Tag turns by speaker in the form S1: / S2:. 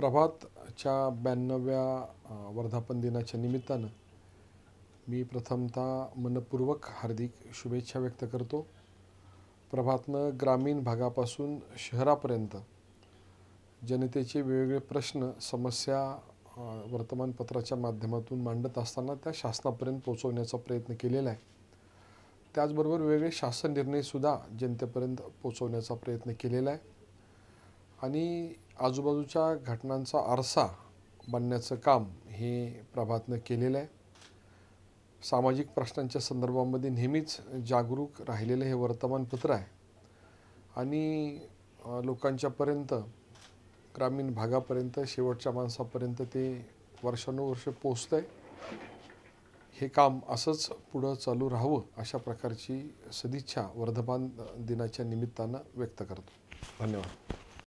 S1: प्रभातच्या ब्याण्णव्या वर्धापन दिनाच्या निमित्तानं मी प्रथमतः मनपूर्वक हार्दिक शुभेच्छा व्यक्त करतो प्रभातनं ग्रामीण भागापासून शहरापर्यंत जनतेचे वेगवेगळे प्रश्न समस्या वर्तमानपत्राच्या माध्यमातून मांडत असताना त्या शासनापर्यंत पोहोचवण्याचा प्रयत्न केलेला आहे त्याचबरोबर वेगवेगळे शासन निर्णयसुद्धा जनतेपर्यंत पोचवण्याचा प्रयत्न केलेला आहे आणि आजूबाजूच्या घटनांचा आरसा बनण्याचं काम हे प्रभातनं केलेलं आहे सामाजिक प्रश्नांच्या संदर्भामध्ये नेहमीच जागरूक राहिलेलं हे वर्तमानपत्र आहे आणि लोकांच्यापर्यंत ग्रामीण भागापर्यंत शेवटच्या माणसापर्यंत ते वर्षानुवर्ष पोचतं आहे हे काम असंच पुढं चालू राहावं अशा प्रकारची सदिच्छा वर्धमान दिनाच्या निमित्तानं व्यक्त करतो
S2: धन्यवाद